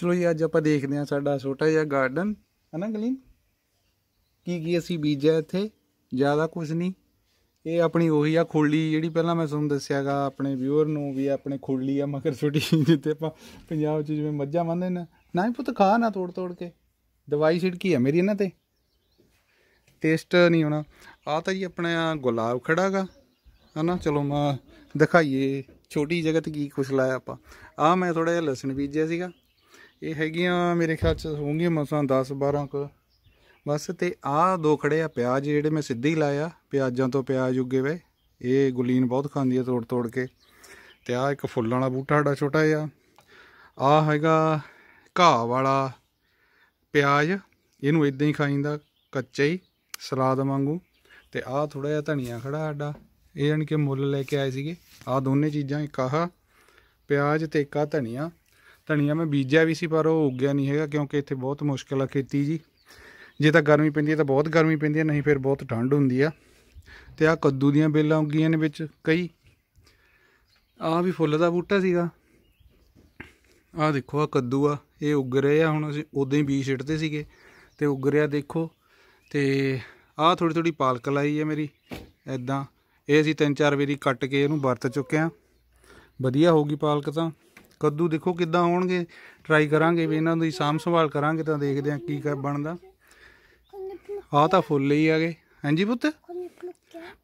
ਚਲੋ ਜੀ ਅੱਜ ਆਪਾਂ ਦੇਖਦੇ ਹਾਂ ਸਾਡਾ ਛੋਟਾ ਜਿਹਾ ਗਾਰਡਨ ਹੈ ਨਾ ਗਲੀਨ ਕੀ ਕੀ ਅਸੀਂ ਬੀਜਿਆ ਇੱਥੇ ਜ਼ਿਆਦਾ ਕੁਝ ਨਹੀਂ ਇਹ ਆਪਣੀ ਉਹੀ ਆ ਖੁੱਲੀ ਜਿਹੜੀ ਪਹਿਲਾਂ ਮੈਂ ਤੁਹਾਨੂੰ ਦੱਸਿਆਗਾ ਆਪਣੇ ਵਿਊਅਰ ਨੂੰ ਵੀ ਆਪਣੇ ਖੁੱਲੀ ਆ ਮਗਰ ਛੋਟੀ ਜਿੱਤੇ ਆਪਾਂ ਪੰਜਾਬ 'ਚ ਜਿਵੇਂ ਮੱਝਾਂ ਮੰਨਦੇ ਨੇ ਨਾ ਹੀ ਪੁੱਤ ਖਾ ਨਾ ਤੋੜ ਤੋੜ ਕੇ ਦਵਾਈ ਛਿੜਕੀ ਆ ਮੇਰੀ ਇਹਨਾਂ ਤੇ ਟੇਸਟ ਨਹੀਂ ਹੋਣਾ ਆ ਤਾਂ ਜੀ ਆਪਣਾ ਗੁਲਾਬ ਖੜਾਗਾ ਹਨਾ ਚਲੋ ਮੈਂ ਦਿਖਾਈਏ ਛੋਟੀ ਜਗਤ ਕੀ ਕੁਛ ਲਾਇਆ ਆਪਾਂ ਆ ਮੈਂ ਥੋੜਾ ਜਿਹਾ ਲਸਣ ਬੀਜਿਆ ਸੀਗਾ ਇਹ ਹੈਗੀਆਂ ਮੇਰੇ ਖਿਆਲ ਚ ਹੋਣਗੀਆਂ ਮਸਾਂ 10 12 ਕ ਬਸ ਤੇ ਆਹ ਦੋ ਖੜੇ ਆ ਪਿਆਜ਼ ਜਿਹੜੇ ਮੈਂ ਹੀ ਲਾਇਆ ਪਿਆਜ਼ਾਂ ਤੋਂ ਪਿਆਜ਼ ਉੱਗੇ ਵੇ ਇਹ ਗੁਲੀਨ ਬਹੁਤ ਖਾਂਦੀ ਆ ਤੋੜ ਤੋੜ ਕੇ ਤੇ ਆਹ ਇੱਕ ਫੁੱਲਾਂ ਵਾਲਾ ਬੂਟਾ ਸਾਡਾ ਛੋਟਾ ਜਿਹਾ ਆਹ ਹੈਗਾ ਘਾਹ ਵਾਲਾ ਪਿਆਜ਼ ਇਹਨੂੰ ਇਦਾਂ ਹੀ ਖਾਈਂਦਾ ਕੱਚਾ ਹੀ ਸਲਾਦ ਵਾਂਗੂ ਤੇ ਆਹ ਥੋੜਾ ਜਿਹਾ ਧਨੀਆ ਖੜਾ ਸਾਡਾ ਇਹ ਜਾਨ ਕਿ ਮੁੱਲ ਲੈ ਕੇ ਆਏ ਸੀਗੇ ਆਹ ਦੋਨੇ ਚੀਜ਼ਾਂ ਇੱਕ ਆਹ ਪਿਆਜ਼ ਤੇ ਇੱਕ ਆ ਧਨੀਆ ਧਨੀਆ ਮੈਂ ਬੀਜਿਆ ਵੀ ਸੀ ਪਰ ਉਹ ਉੱਗਿਆ ਨਹੀਂ ਹੈਗਾ ਕਿਉਂਕਿ ਇੱਥੇ ਬਹੁਤ ਮੁਸ਼ਕਲ ਆ ਖੇਤੀ ਜੀ ਜੇ ਤਾਂ ਗਰਮੀ ਪੈਂਦੀ ਹੈ ਤਾਂ ਬਹੁਤ ਗਰਮੀ ਪੈਂਦੀ ਹੈ ਨਹੀਂ ਫਿਰ ਬਹੁਤ ਠੰਡ ਹੁੰਦੀ ਆ ਤੇ ਆ ਕੱਦੂ ਦੀਆਂ ਬੇਲਾਂ ਉੱਗੀਆਂ ਨੇ ਵਿੱਚ ਕਈ ਆ ਵੀ ਫੁੱਲ ਦਾ ਬੂਟਾ ਸੀਗਾ ਆ ਦੇਖੋ ਆ ਕੱਦੂ ਆ ਇਹ ਉੱਗ ਰਹੇ ਆ ਹੁਣ ਅਸੀਂ ਉਦੋਂ ਹੀ ਬੀਜ ਛਿੱਟਦੇ ਸੀਗੇ ਤੇ ਉੱਗ ਰਿਹਾ ਦੇਖੋ ਤੇ ਆ ਥੋੜੀ ਥੋੜੀ ਪਾਲਕ ਲਾਈ ਹੈ ਮੇਰੀ ਐਦਾਂ ਇਹ ਅਸੀਂ ਤਿੰਨ ਚਾਰ ਵਾਰੀ ਕੱਟ ਕੇ ਇਹਨੂੰ ਵਰਤ ਚੁੱਕੇ ਆ ਵਧੀਆ ਹੋਊਗੀ ਪਾਲਕ ਤਾਂ ਕੱਦੂ ਦੇਖੋ ਕਿੱਦਾਂ ਹੋਣਗੇ ਟਰਾਈ ਕਰਾਂਗੇ ਵੀ ਇਹਨਾਂ ਦੀ ਸਾਂਭ ਸੰਭਾਲ ਕਰਾਂਗੇ ਤਾਂ ਦੇਖਦੇ ਆਂ ਕੀ ਕਰ ਬਣਦਾ ਆ ਤਾਂ ਫੁੱਲ ਹੀ ਆਗੇ ਹਾਂਜੀ ਪੁੱਤ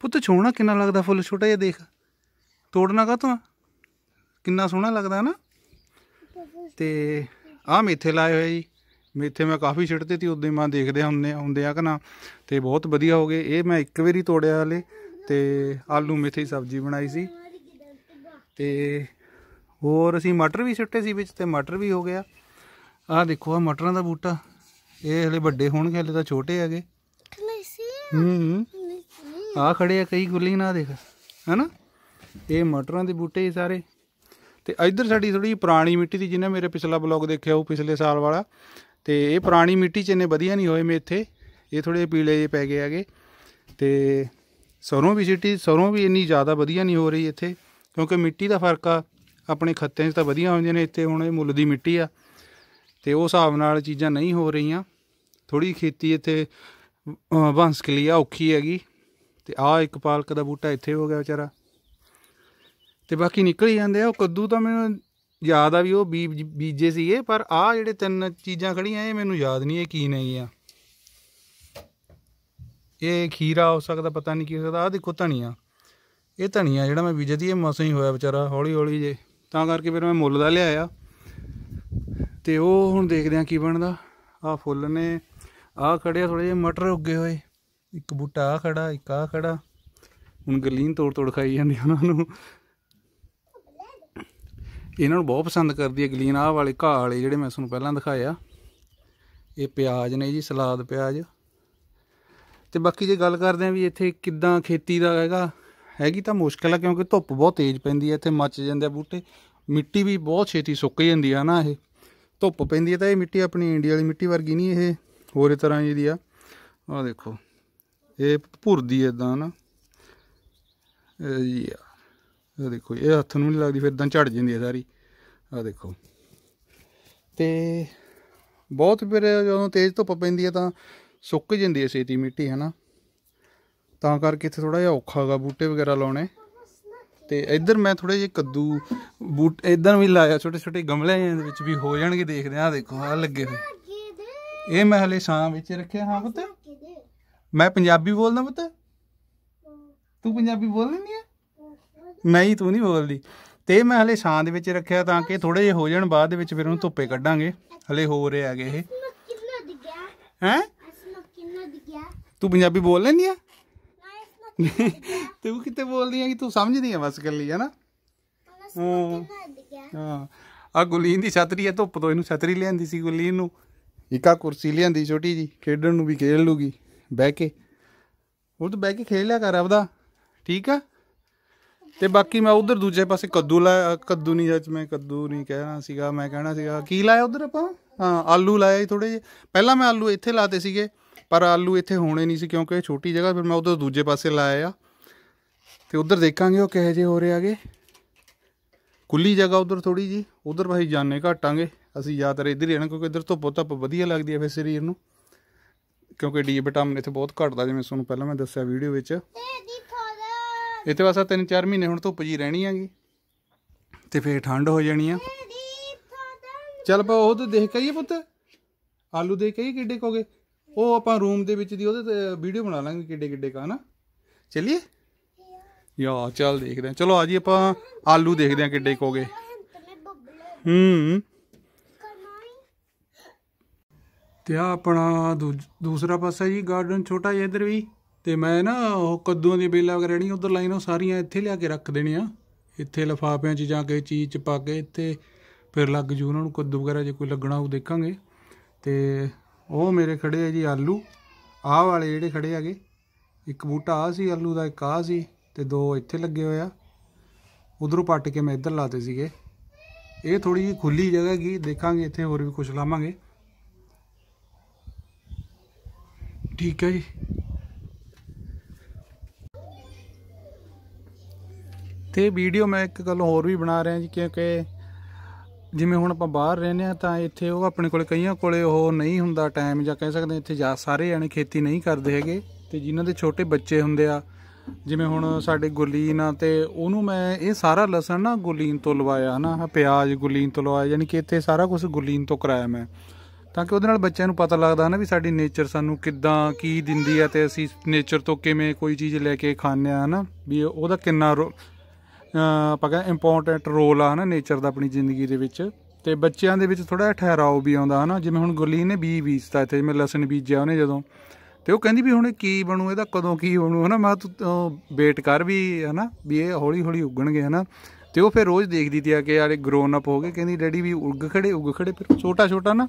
ਪੁੱਤ ਛੋਣਾ ਕਿੰਨਾ ਲੱਗਦਾ ਫੁੱਲ ਛੋਟਾ ਜਿਹਾ ਦੇਖ ਤੋੜਨਾ ਕਾ ਤੂੰ ਕਿੰਨਾ ਸੋਹਣਾ ਲੱਗਦਾ ਨਾ ਤੇ ਆ ਮੇਥੇ ਲਾਏ ਹੋਏ ਜੀ ਮੇਥੇ ਮੈਂ ਕਾਫੀ ਛਿੜਤੇ ਤੀ ਉਦੋਂ ਮੈਂ ਦੇਖਦੇ ਹੁੰਦੇ ਹੁੰਦੇ ਆ ਕਨਾ ਤੇ ਬਹੁਤ ਵਧੀਆ ਹੋ ਗਏ ਇਹ ਮੈਂ ਇੱਕ ਵਾਰੀ ਤੋੜਿਆ ਹਲੇ ਤੇ ਆਲੂ ਮੇਥੇ ਦੀ ਸਬਜ਼ੀ ਬਣਾਈ ਸੀ ਤੇ ਹੋਰ ਅਸੀਂ ਮਟਰ ਵੀ ਸਿੱਟੇ ਸੀ ਵਿੱਚ ਤੇ ਮਟਰ ਵੀ ਹੋ ਗਿਆ ਆਹ ਦੇਖੋ ਆ ਮਟਰਾਂ ਦਾ ਬੂਟਾ ਇਹ ਹਲੇ ਵੱਡੇ ਹੋਣਗੇ ਹਲੇ ਤਾਂ ਛੋਟੇ ਹੈਗੇ ਹੂੰ ਆ ਖੜੇ ਆ ਕਈ ਗੁੱਲੀ ਨਾ ਦੇਖ ਹੈਨਾ ਇਹ ਮਟਰਾਂ ਦੇ ਬੂਟੇ ਹੀ ਸਾਰੇ ਤੇ ਇਧਰ ਸਾਡੀ ਥੋੜੀ ਪੁਰਾਣੀ ਮਿੱਟੀ ਦੀ ਜਿਹਨੇ ਮੇਰੇ ਪਿਛਲਾ ਬਲੌਗ ਦੇਖਿਆ ਉਹ ਪਿਛਲੇ ਸਾਲ ਵਾਲਾ ਤੇ ਇਹ ਪੁਰਾਣੀ ਮਿੱਟੀ ਚ ਇੰਨੇ ਵਧੀਆ ਨਹੀਂ ਹੋਏ ਮੇ ਇੱਥੇ ਇਹ ਥੋੜੇ ਪੀਲੇ ਜਿਹੇ ਪੈ ਗਏ ਹੈਗੇ ਤੇ ਸਰੋਂ ਵੀ ਸਿੱਟੀ ਸਰੋਂ ਵੀ ਇੰਨੀ ਜ਼ਿਆਦਾ ਵਧੀਆ ਨਹੀਂ ਹੋ ਰਹੀ ਇੱਥੇ ਕਿਉਂਕਿ ਮਿੱਟੀ ਦਾ ਫਰਕ ਆ ਆਪਣੇ ਖੱਤਿਆਂ 'ਚ ਤਾਂ ਵਧੀਆ ਆਉਂਦੀਆਂ ਨੇ ਇੱਥੇ ਹੁਣ ਇਹ ਮੁੱਲ ਦੀ ਮਿੱਟੀ ਆ ਤੇ ਉਹ ਹਿਸਾਬ ਨਾਲ ਚੀਜ਼ਾਂ ਨਹੀਂ ਹੋ ਰਹੀਆਂ ਥੋੜੀ ਖੇਤੀ ਇੱਥੇ ਬਾਂਸ ਕੇ ਲਈ ਔਖੀ ਹੈਗੀ ਤੇ ਆ ਇੱਕ ਪਾਲਕ ਦਾ ਬੂਟਾ ਇੱਥੇ ਹੋ ਗਿਆ ਵਿਚਾਰਾ ਤੇ ਬਾਕੀ ਨਿਕਲ ਹੀ ਜਾਂਦੇ ਆ ਉਹ ਕੱਦੂ ਤਾਂ ਮੈਨੂੰ ਯਾਦ ਆ ਵੀ ਉਹ ਬੀਜੇ ਸੀਗੇ ਪਰ ਆ ਜਿਹੜੇ ਤਿੰਨ ਚੀਜ਼ਾਂ ਖੜੀਆਂ ਇਹ ਮੈਨੂੰ ਯਾਦ ਨਹੀਂ ਇਹ ਕੀ ਨੇਗੀਆਂ ਇਹ ਖੀਰਾ ਹੋ ਸਕਦਾ ਪਤਾ ਨਹੀਂ ਕੀ ਹੋ ਸਕਦਾ ਆ ਦੇਖੋ ਧਨੀਆ ਇਹ ਧਨੀਆ ਜਿਹੜਾ ਮੈਂ ਬੀਜਿਆ ਸੀ ਇਹ ਮਸਾਂ ਹੀ ਹੋਇਆ ਵਿਚਾਰਾ ਹੌਲੀ ਹੌਲੀ ਜੇ ਤਾਂ ਕਰਕੇ ਫਿਰ ਮੈਂ ਮੁੱਲ ਦਾ ਲਿਆਇਆ ਤੇ ਉਹ ਹੁਣ ਦੇਖਦੇ ਆ ਕੀ ਬਣਦਾ ਆ ਫੁੱਲ ਨੇ ਆ ਖੜਿਆ ਥੋੜੇ ਜਿਹਾ ਮਟਰ ਉੱਗੇ ਹੋਏ ਇੱਕ ਬੂਟਾ ਆ ਖੜਾ ਇੱਕ ਆ ਖੜਾ ਹੁਣ ਗਲੀਨ ਤੋੜ ਤੋੜ ਖਾਈ ਜਾਂਦੀ ਉਹਨਾਂ ਨੂੰ ਇਹਨਾਂ ਨੂੰ ਬਹੁਤ ਪਸੰਦ ਕਰਦੀ ਹੈ ਗਲੀਨ ਆਹ ਵਾਲੇ ਘਾਹ ਵਾਲੇ ਜਿਹੜੇ ਮੈਂ ਤੁਹਾਨੂੰ ਪਹਿਲਾਂ ਦਿਖਾਇਆ ਇਹ ਪਿਆਜ਼ ਨੇ ਜੀ ਸਲਾਦ ਪਿਆਜ਼ ਤੇ ਬਾਕੀ ਜੇ ਗੱਲ ਕਰਦੇ ਆਂ ਵੀ ਇੱਥੇ ਕਿੱਦਾਂ ਖੇਤੀ ਦਾ ਹੈਗਾ ਹੈਗੀ ਤਾਂ ਮੁਸ਼ਕਲ ਆ ਕਿਉਂਕਿ ਧੁੱਪ ਬਹੁਤ ਤੇਜ਼ ਪੈਂਦੀ ਹੈ ਇੱਥੇ ਮੱਚ ਜਾਂਦੇ ਆ ਬੂਟੇ ਮਿੱਟੀ ਵੀ ਬਹੁਤ ਛੇਤੀ ਸੁੱਕ ਜਾਂਦੀ ਆ ਨਾ ਇਹ ਧੁੱਪ ਪੈਂਦੀ ਹੈ ਤਾਂ ਇਹ ਮਿੱਟੀ ਆਪਣੀ ਇੰਡੀਆ ਵਾਲੀ ਮਿੱਟੀ ਵਰਗੀ ਨਹੀਂ ਇਹ ਹੋਰ ਤਰ੍ਹਾਂ ਦੀ ਆ ਆ ਦੇਖੋ ਇਹ ਭੁਰਦੀ ਇਦਾਂ ਨਾ ਇਹ ਜੀ ਆ ਇਹ ਦੇਖੋ ਇਹ ਹੱਥ ਨੂੰ ਨਹੀਂ ਲੱਗਦੀ ਫਿਰ ਇਦਾਂ ਝੜ ਜਾਂਦੀ ਹੈ ਸਾਰੀ ਆ ਦੇਖੋ ਤੇ ਬਹੁਤ ਫਿਰ ਜਦੋਂ ਤੇਜ਼ ਧੁੱਪ ਪੈਂਦੀ ਹੈ ਤਾਂ ਸੁੱਕ ਜਾਂਦੀ ਹੈ ਛੇਤੀ ਮਿੱਟੀ ਹੈ ਨਾ ਤਾਂ ਕਰਕੇ ਇੱਥੇ ਥੋੜਾ ਜਿਹਾ ਔਖਾ ਹੈਗਾ ਬੂਟੇ ਵਗੈਰਾ ਲਾਉਣੇ ਤੇ ਇੱਧਰ ਮੈਂ ਥੋੜੇ ਜਿਹੇ ਕੱਦੂ ਬੂਟ ਇਦਾਂ ਵੀ ਲਾਇਆ ਛੋਟੇ ਛੋਟੇ ਗਮਲਿਆਂ ਦੇ ਵਿੱਚ ਵੀ ਹੋ ਜਾਣਗੇ ਦੇਖਦੇ ਆ ਦੇਖੋ ਆ ਲੱਗੇ ਹੋਏ ਇਹ ਮੈਂ ਹਲੇ ਸਾਂ ਵਿੱਚ ਰੱਖਿਆ ਹਾਂ ਪੁੱਤ ਮੈਂ ਪੰਜਾਬੀ ਬੋਲਦਾ ਪੁੱਤ ਤੂੰ ਪੰਜਾਬੀ ਬੋਲਦੀ ਨਹੀਂ ਆ ਮੈਂ ਹੀ ਤੂੰ ਨਹੀਂ ਬੋਲਦੀ ਤੇ ਮੈਂ ਹਲੇ ਸਾਂ ਦੇ ਵਿੱਚ ਰੱਖਿਆ ਤਾਂ ਕਿ ਥੋੜੇ ਜਿਹੇ ਹੋ ਜਾਣ ਬਾਅਦ ਦੇ ਵਿੱਚ ਫਿਰ ਉਹਨੂੰ ਧੁੱਪੇ ਕੱਢਾਂਗੇ ਹਲੇ ਹੋ ਰਹੇ ਹੈਗੇ ਇਹ ਹੈ ਤੂੰ ਪੰਜਾਬੀ ਬੋਲ ਲੈਂਦੀ ਆ ਤੂੰ ਕਿਤੇ ਬੋਲਦੀ ਆ ਕਿ ਤੂੰ ਸਮਝਦੀ ਆ ਬਸ ਗੱਲੀ ਹੈ ਨਾ ਹਾਂ ਆ ਗੁਲੀਨ ਦੀ ਛਤਰੀ ਹੈ ਧੁੱਪ ਤੋਂ ਇਹਨੂੰ ਛਤਰੀ ਲਿਆਂਦੀ ਸੀ ਗੁਲੀਨ ਨੂੰ ਇੱਕਾ ਕੁਰਸੀ ਲਿਆਂਦੀ ਛੋਟੀ ਜੀ ਖੇਡਣ ਨੂੰ ਵੀ ਖੇਡ ਲੂਗੀ ਬਹਿ ਕੇ ਉਹ ਤਾਂ ਬਹਿ ਕੇ ਖੇਡ ਲਿਆ ਕਰ ਆਪਦਾ ਠੀਕ ਆ ਤੇ ਬਾਕੀ ਮੈਂ ਉਧਰ ਦੂਜੇ ਪਾਸੇ ਕੱਦੂ ਲਾ ਕੱਦੂ ਨਹੀਂ ਜੱਜ ਮੈਂ ਕੱਦੂ ਨਹੀਂ ਕਹਿਣਾ ਸੀਗਾ ਮੈਂ ਕਹਿਣਾ ਸੀਗਾ ਕੀ ਲਾਇਆ ਉਧਰ ਆਪਾਂ ਹਾਂ ਆਲੂ ਲਾਇਆ ਥੋੜੇ ਜਿਹਾ ਪਹਿਲਾਂ ਮੈਂ ਆਲੂ ਇੱਥੇ ਲਾਤੇ ਸੀਗੇ ਪਰ ਆਲੂ ਇੱਥੇ ਹੋਣੇ ਨਹੀਂ ਸੀ ਕਿਉਂਕਿ ਛੋਟੀ ਜਗ੍ਹਾ ਫਿਰ ਮੈਂ ਉਧਰ ਦੂਜੇ ਪਾਸੇ ਲਾਇਆ ਆ ਤੇ ਉਧਰ ਦੇਖਾਂਗੇ ਉਹ ਕਿਹੋ ਜਿਹੇ ਹੋ ਰਹੇ ਆਗੇ ਕੁੱਲੀ ਜਗ੍ਹਾ ਉਧਰ ਥੋੜੀ ਜੀ ਉਧਰ ਭਾਈ ਜਾਣੇ ਘਟਾਂਗੇ ਅਸੀਂ ਜ਼ਿਆਦਾਤਰ ਇੱਧਰ ਹੀ ਰਹਿਣਾ ਕਿਉਂਕਿ ਇੱਧਰ ਧੁੱਪ ਧੁੱਪ ਵਧੀਆ ਲੱਗਦੀ ਹੈ ਫਿਰ ਸਰੀਰ ਨੂੰ ਕਿਉਂਕਿ ਡੀ ਵਿਟਾਮਿਨ ਇੱਥੇ ਬਹੁਤ ਘਟਦਾ ਜਿਵੇਂ ਤੁਹਾਨੂੰ ਪਹਿਲਾਂ ਮੈਂ ਦੱਸਿਆ ਵੀਡੀਓ ਵਿੱਚ ਇੱਥੇ ਵਾਸਾ 3-4 ਮਹੀਨੇ ਹੁਣ ਧੁੱਪ ਜੀ ਰਹਿਣੀ ਹੈਗੀ ਤੇ ਫੇਰ ਠੰਡ ਹੋ ਜਾਣੀ ਆ ਚੱਲ ਪਾ ਉਹ ਤੇ ਦੇਖ ਕੇ ਆਈਏ ਪੁੱਤ ਆਲੂ ਦੇਖ ਕੇ ਕਿੱਡੇ ਕੋਗੇ ਉਹ ਆਪਾਂ ਰੂਮ ਦੇ ਵਿੱਚ ਦੀ ਉਹਦੇ ਤੇ ਵੀਡੀਓ ਬਣਾ ਲਾਂਗੇ ਕਿੱਡੇ ਕਿੱਡੇ ਕਾ ਨਾ ਚਲਿਏ ਯਾ ਚੱਲ ਦੇਖਦੇ ਆ ਚਲੋ ਆ ਜੀ ਆਪਾਂ ਆਲੂ ਦੇਖਦੇ ਆ ਕਿੱਡੇ ਕੋਗੇ ਹੂੰ ਤੇ ਆ ਆਪਣਾ ਦੂਸਰਾ ਪਾਸਾ ਜੀ ਗਾਰਡਨ ਛੋਟਾ ਜਿਹਾ ਇਧਰ ਵੀ ਤੇ ਮੈਂ ਨਾ ਉਹ ਕੱਦੂਆਂ ਦੀ ਬੇਲਾਂ ਵਗੈਰਾ ਨਹੀਂ ਉਧਰ ਲਾਈਨ ਉਹ ਸਾਰੀਆਂ ਇੱਥੇ ਲਿਆ ਕੇ ਰੱਖ ਦੇਣੀਆਂ ਇੱਥੇ ਲਫਾਫਿਆਂ 'ਚ ਜਾ ਕੇ ਚੀਜ਼ ਚ ਪਾ ਕੇ ਇੱਥੇ ਫਿਰ ਲੱਗ ਜੂ ਉਹਨਾਂ ਨੂੰ ਕੱਦੂ ਵਗੈਰਾ ਜੇ ਕੋਈ ਲੱਗਣਾ ਉਹ ਦੇਖਾਂਗੇ ਤੇ ਉਹ ਮੇਰੇ ਖੜੇ ਆ ਜੀ ਆਲੂ ਆਹ ਵਾਲੇ ਜਿਹੜੇ ਖੜੇ ਆਗੇ ਇੱਕ ਬੂਟਾ ਆ ਸੀ ਆਲੂ ਦਾ ਇੱਕ ਆ ਸੀ ਤੇ ਦੋ ਇੱਥੇ ਲੱਗੇ ਹੋਏ ਆ ਉਧਰੋਂ ਪੱਟ ਕੇ ਮੈਂ ਇੱਧਰ ਲਾਤੇ ਸੀਗੇ ਇਹ ਥੋੜੀ ਜੀ ਖੁੱਲੀ ਜਗ੍ਹਾ ਹੈਗੀ ਦੇਖਾਂਗੇ ਇੱਥੇ ਹੋਰ ਵੀ ਕੁਝ ਲਾਵਾਂਗੇ ਠੀਕ ਹੈ ਜੀ ਤੇ ਵੀਡੀਓ ਮੈਂ ਇੱਕ ਗੱਲ ਹੋਰ ਵੀ ਬਣਾ ਰਿਹਾ ਜੀ ਕਿਉਂਕਿ ਜਿਵੇਂ ਹੁਣ ਆਪਾਂ ਬਾਹਰ ਰਹਿੰਦੇ ਆ ਤਾਂ ਇੱਥੇ ਉਹ ਆਪਣੇ ਕੋਲੇ ਕਈਆਂ ਕੋਲੇ ਉਹ ਨਹੀਂ ਹੁੰਦਾ ਟਾਈਮ ਜਾਂ ਕਹਿ ਸਕਦੇ ਇੱਥੇ ਜਾ ਸਾਰੇ ਜਾਣੇ ਖੇਤੀ ਨਹੀਂ ਕਰਦੇ ਹੈਗੇ ਤੇ ਜਿਨ੍ਹਾਂ ਦੇ ਛੋਟੇ ਬੱਚੇ ਹੁੰਦੇ ਆ ਜਿਵੇਂ ਹੁਣ ਸਾਡੇ ਗੁਲੀਨ ਆ ਤੇ ਉਹਨੂੰ ਮੈਂ ਇਹ ਸਾਰਾ ਲਸਣ ਨਾ ਗੁਲੀਨ ਤੋਂ ਲਵਾਇਆ ਹਨਾ ਪਿਆਜ਼ ਗੁਲੀਨ ਤੋਂ ਲਵਾਇਆ ਯਾਨੀ ਕਿ ਇੱਥੇ ਸਾਰਾ ਕੁਝ ਗੁਲੀਨ ਤੋਂ ਕਰਾਇਆ ਮੈਂ ਤਾਂ ਕਿ ਉਹਦੇ ਨਾਲ ਬੱਚਿਆਂ ਨੂੰ ਪਤਾ ਲੱਗਦਾ ਹਨਾ ਵੀ ਸਾਡੀ ਨੇਚਰ ਸਾਨੂੰ ਕਿੱਦਾਂ ਕੀ ਦਿੰਦੀ ਆ ਤੇ ਅਸੀਂ ਨੇਚਰ ਤੋਂ ਕਿਵੇਂ ਕੋਈ ਚੀਜ਼ ਲੈ ਕੇ ਖਾਂਦੇ ਆ ਹਨਾ ਵੀ ਉਹਦਾ ਕਿੰਨਾ ਆਪਾਂ ਕਹਿੰਦੇ ਇੰਪੋਰਟੈਂਟ ਰੋਲ ਆ ਹਨਾ ਨੇਚਰ ਦਾ ਆਪਣੀ ਜ਼ਿੰਦਗੀ ਦੇ ਵਿੱਚ ਤੇ ਬੱਚਿਆਂ ਦੇ ਵਿੱਚ ਥੋੜਾ ਠਹਿਰਾਓ ਵੀ ਆਉਂਦਾ ਹਨਾ ਜਿਵੇਂ ਹੁਣ ਗੁਰਲੀਨ ਨੇ ਬੀ ਬੀਜਤਾ ਇੱਥੇ ਜਿਵੇਂ ਲਸਣ ਬੀਜਿਆ ਉਹਨੇ ਜਦੋਂ ਤੇ ਉਹ ਕਹਿੰਦੀ ਵੀ ਹੁਣ ਕੀ ਬਣੂ ਇਹਦਾ ਕਦੋਂ ਕੀ ਬਣੂ ਹਨਾ ਮੈਂ ਤੂੰ ਵੇਟ ਕਰ ਵੀ ਹਨਾ ਵੀ ਇਹ ਹੌਲੀ ਹੌਲੀ ਉੱਗਣਗੇ ਹਨਾ ਤੇ ਉਹ ਫਿਰ ਰੋਜ਼ ਦੇਖਦੀ ਤੀ ਆ ਕਿ ਯਾਰ ਇਹ ਗਰੋਨ ਅਪ ਹੋ ਗਏ ਕਹਿੰਦੀ ਡੈਡੀ ਵੀ ਉੱਗ ਖੜੇ ਉੱਗ ਖੜੇ ਫਿਰ ਛੋਟਾ ਛੋਟਾ ਨਾ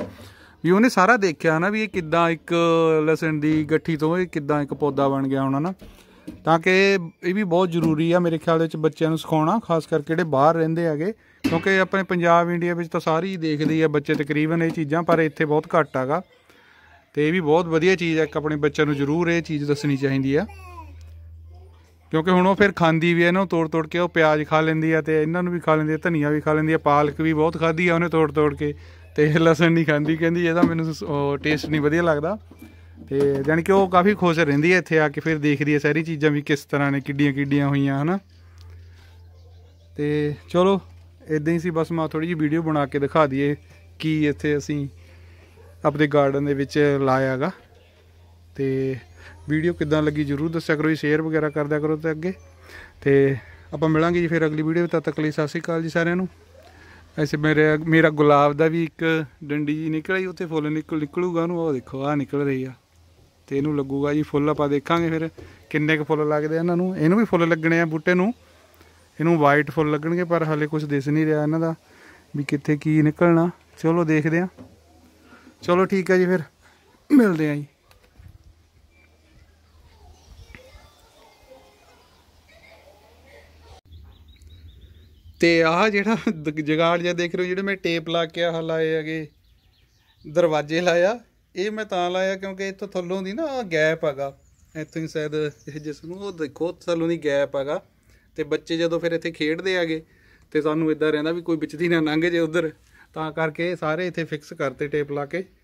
ਵੀ ਉਹਨੇ ਸਾਰਾ ਦੇਖਿਆ ਹਨਾ ਵੀ ਇਹ ਕਿੱਦਾਂ ਇੱਕ ਲਸਣ ਦੀ ਗੱਠੀ ਤੋਂ ਇਹ ਕਿੱਦਾਂ ਇੱਕ ਪੌਦਾ ਬਣ ਗਿਆ ਹੁਣ ਹਨਾ ਤਾਂ ਕਿ ਇਹ ਵੀ ਬਹੁਤ ਜ਼ਰੂਰੀ ਆ ਮੇਰੇ ਖਿਆਲ ਵਿੱਚ ਬੱਚਿਆਂ ਨੂੰ ਸਿਖਾਉਣਾ ਖਾਸ ਕਰਕੇ ਜਿਹੜੇ ਬਾਹਰ ਰਹਿੰਦੇ ਹੈਗੇ ਕਿਉਂਕਿ ਆਪਣੇ ਪੰਜਾਬ ਇੰਡੀਆ ਵਿੱਚ ਤਾਂ ਸਾਰੀ ਦੇਖਦੇ ਆ ਬੱਚੇ ਤਕਰੀਬਨ ਇਹ ਚੀਜ਼ਾਂ ਪਰ ਇੱਥੇ ਬਹੁਤ ਘੱਟ ਆਗਾ ਤੇ ਇਹ ਵੀ ਬਹੁਤ ਵਧੀਆ ਚੀਜ਼ ਆ ਇੱਕ ਆਪਣੇ ਬੱਚਿਆਂ ਨੂੰ ਜ਼ਰੂਰ ਇਹ ਚੀਜ਼ ਦੱਸਣੀ ਚਾਹੀਦੀ ਆ ਕਿਉਂਕਿ ਹੁਣ ਉਹ ਫਿਰ ਖਾਂਦੀ ਵੀ ਐ ਨਾ ਤੋੜ ਤੋੜ ਕੇ ਉਹ ਪਿਆਜ਼ ਖਾ ਲੈਂਦੀ ਆ ਤੇ ਇਹਨਾਂ ਨੂੰ ਵੀ ਖਾ ਲੈਂਦੀ ਆ ਧਨੀਆ ਵੀ ਖਾ ਲੈਂਦੀ ਆ ਪਾਲਕ ਵੀ ਬਹੁਤ ਖਾਦੀ ਆ ਉਹਨੇ ਤੋੜ ਤੋੜ ਕੇ ਤੇ ਲਸਣ ਨਹੀਂ ਖਾਂਦੀ ਕਹਿੰਦੀ ਇਹਦਾ ਮੈਨੂੰ ਟੇਸਟ ਨਹੀਂ ਵਧੀਆ ਲੱਗਦਾ ਤੇ ਜਾਨੀ ਕਿ ਉਹ ਕਾਫੀ ਖੁਸ਼ ਰਹਿੰਦੀ ਹੈ ਇੱਥੇ ਆ ਕੇ ਫਿਰ ਦੇਖਦੀ ਹੈ ਸਾਰੀ ਚੀਜ਼ਾਂ ਵੀ ਕਿਸ ਤਰ੍ਹਾਂ ਨੇ ਕਿੱਡੀਆਂ ਕਿੱਡੀਆਂ ਹੋਈਆਂ ਹਨ ਤੇ ਚਲੋ ਇਦਾਂ ਹੀ ਸੀ ਬਸ ਮੈਂ ਥੋੜੀ ਜਿਹੀ ਵੀਡੀਓ ਬਣਾ ਕੇ ਦਿਖਾ ਦਈਏ ਕੀ ਇੱਥੇ ਅਸੀਂ ਆਪਣੇ ਗਾਰਡਨ ਦੇ ਵਿੱਚ ਲਾਇਆਗਾ ਤੇ ਵੀਡੀਓ ਕਿਦਾਂ ਲੱਗੀ ਜਰੂਰ ਦੱਸਿਆ ਕਰੋ ਜੀ ਸ਼ੇਅਰ ਵਗੈਰਾ ਕਰਦਿਆ ਕਰੋ ਤੇ ਅੱਗੇ ਤੇ ਆਪਾਂ ਮਿਲਾਂਗੇ ਜੀ ਫਿਰ ਅਗਲੀ ਵੀਡੀਓ ਤਦ ਤੱਕ ਲਈ ਸਤਿ ਸ਼੍ਰੀ ਅਕਾਲ ਜੀ ਸਾਰਿਆਂ ਨੂੰ ਐਸੇ ਮੇਰੇ ਮੇਰਾ ਗੁਲਾਬ ਦਾ ਵੀ ਇੱਕ ਡੰਡੀ ਜੀ ਨਿਕਲਾਈ ਉੱਥੇ ਫੁੱਲ ਨਿਕਲ ਨਿਕਲੂਗਾ ਉਹਨੂੰ ਉਹ ਦੇਖੋ ਆ ਨਿਕਲ ਰਹੀ ਆ ਤੇ ਇਹਨੂੰ ਲੱਗੂਗਾ ਜੀ ਫੁੱਲ ਆਪਾਂ ਦੇਖਾਂਗੇ ਫਿਰ ਕਿੰਨੇ ਕੁ ਫੁੱਲ ਲੱਗਦੇ ਇਹਨਾਂ ਨੂੰ ਇਹਨੂੰ ਵੀ ਫੁੱਲ ਲੱਗਣੇ ਆ ਬੂਟੇ ਨੂੰ ਇਹਨੂੰ ਵਾਈਟ ਫੁੱਲ ਲੱਗਣਗੇ ਪਰ ਹਲੇ ਕੁਝ ਦਿਸ ਨਹੀਂ ਰਿਹਾ ਇਹਨਾਂ ਦਾ ਵੀ ਕਿੱਥੇ ਕੀ ਨਿਕਲਣਾ ਚਲੋ ਦੇਖਦੇ ਆ ਚਲੋ ਠੀਕ ਹੈ ਜੀ ਫਿਰ ਮਿਲਦੇ ਆ ਜੀ ਤੇ ਆਹ ਜਿਹੜਾ ਜਗਾੜ ਜਿਹਾ ਦੇਖ ਰਹੇ ਹੋ ਜਿਹੜੇ ਮੈਂ ਟੇਪ ਲਾ ਕੇ ਆਹ ਲਾਏ ਹੈਗੇ ਦਰਵਾਜ਼ੇ ਲਾਇਆ ਇਹ ਮੈਂ ਤਾਂ ਲਾਇਆ ਕਿਉਂਕਿ ਇੱਥੋਂ ਥੱਲੋਂ ਦੀ ਨਾ ਗੈਪ ਹੈਗਾ ਇੱਥੋਂ ਹੀ ਸ਼ਾਇਦ ਜਿਸ ਨੂੰ ਉਹ ਦੇਖੋ ਥੱਲੋਂ ਦੀ ਗੈਪ ਹੈਗਾ ਤੇ ਬੱਚੇ ਜਦੋਂ ਫਿਰ ਇੱਥੇ ਖੇਡਦੇ ਆਗੇ ਤੇ ਸਾਨੂੰ ਇਦਾਂ ਰਹਿੰਦਾ ਵੀ ਕੋਈ ਵਿੱਚ ਦੀ ਨਾ ਲੰਘ ਜੇ ਉਧਰ ਤਾਂ ਕਰਕੇ ਸਾਰੇ ਇੱਥੇ ਫਿਕਸ ਕਰਤੇ ਟੇਪ ਲਾ ਕੇ